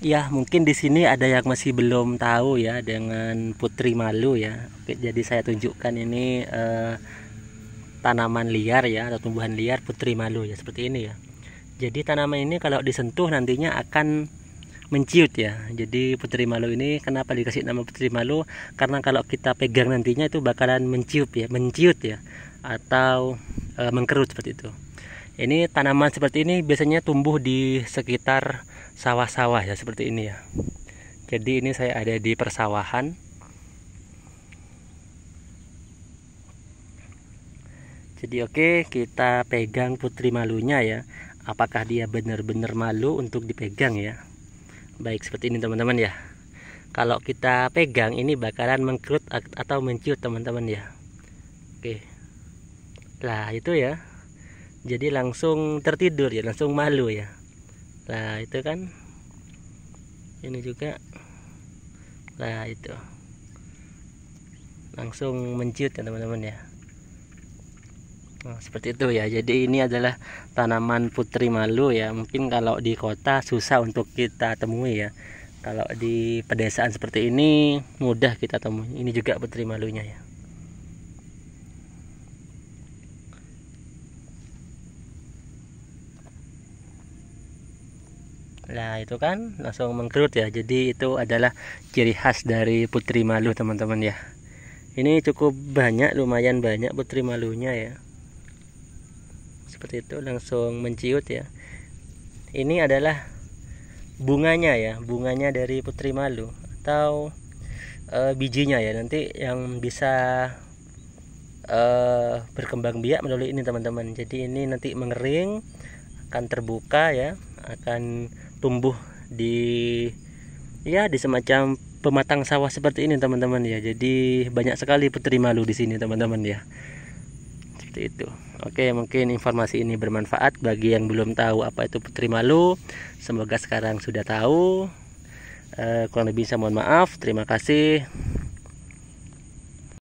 Ya, mungkin di sini ada yang masih belum tahu ya dengan putri malu ya. Oke, jadi saya tunjukkan ini eh, tanaman liar ya atau tumbuhan liar putri malu ya seperti ini ya. Jadi tanaman ini kalau disentuh nantinya akan menciut ya. Jadi putri malu ini kenapa dikasih nama putri malu? Karena kalau kita pegang nantinya itu bakalan menciut ya, menciut ya atau eh, mengkerut seperti itu. Ini tanaman seperti ini biasanya tumbuh di sekitar sawah-sawah ya seperti ini ya. Jadi ini saya ada di persawahan. Jadi oke, kita pegang putri malunya ya. Apakah dia benar-benar malu untuk dipegang ya? Baik, seperti ini teman-teman ya. Kalau kita pegang ini bakalan mengkerut atau menciut teman-teman ya. Oke. Okay. Lah, itu ya jadi langsung tertidur ya langsung malu ya lah itu kan ini juga lah itu langsung menciut ya teman-teman ya nah, seperti itu ya jadi ini adalah tanaman putri malu ya mungkin kalau di kota susah untuk kita temui ya kalau di pedesaan seperti ini mudah kita temui ini juga putri malunya ya Nah itu kan langsung mengkerut ya Jadi itu adalah ciri khas dari putri malu teman-teman ya Ini cukup banyak lumayan banyak putri malunya ya Seperti itu langsung menciut ya Ini adalah bunganya ya Bunganya dari putri malu Atau e, bijinya ya Nanti yang bisa e, berkembang biak melalui ini teman-teman Jadi ini nanti mengering akan terbuka ya akan tumbuh di ya di semacam pematang sawah seperti ini teman-teman ya jadi banyak sekali putri malu di sini teman-teman ya seperti itu oke mungkin informasi ini bermanfaat bagi yang belum tahu apa itu putri malu semoga sekarang sudah tahu uh, kurang lebih saya mohon maaf terima kasih